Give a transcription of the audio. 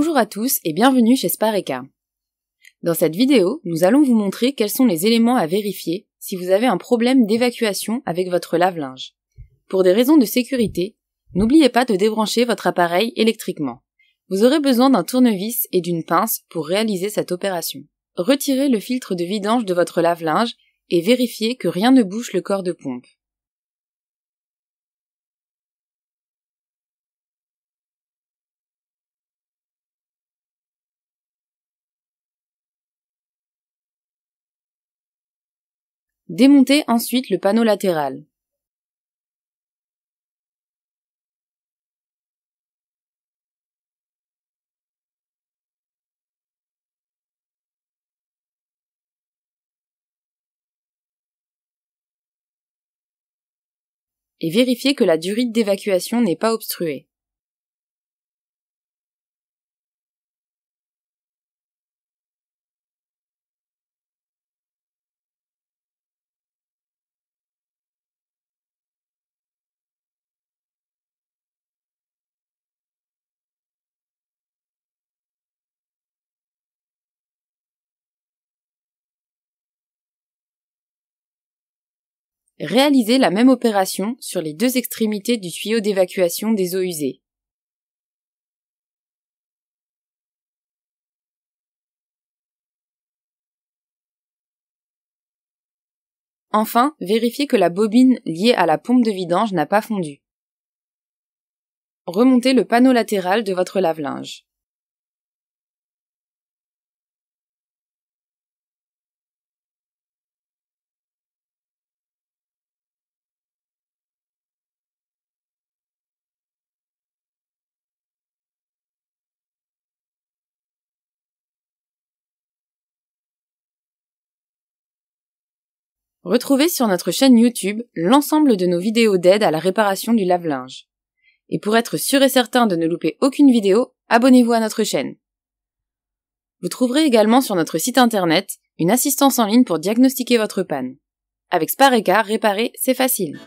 Bonjour à tous et bienvenue chez Spareka. Dans cette vidéo, nous allons vous montrer quels sont les éléments à vérifier si vous avez un problème d'évacuation avec votre lave-linge. Pour des raisons de sécurité, n'oubliez pas de débrancher votre appareil électriquement. Vous aurez besoin d'un tournevis et d'une pince pour réaliser cette opération. Retirez le filtre de vidange de votre lave-linge et vérifiez que rien ne bouche le corps de pompe. Démontez ensuite le panneau latéral. et vérifiez que la durite d'évacuation n'est pas obstruée. Réalisez la même opération sur les deux extrémités du tuyau d'évacuation des eaux usées. Enfin, vérifiez que la bobine liée à la pompe de vidange n'a pas fondu. Remontez le panneau latéral de votre lave-linge. Retrouvez sur notre chaîne YouTube l'ensemble de nos vidéos d'aide à la réparation du lave-linge. Et pour être sûr et certain de ne louper aucune vidéo, abonnez-vous à notre chaîne. Vous trouverez également sur notre site internet une assistance en ligne pour diagnostiquer votre panne. Avec Spareca, réparer, c'est facile.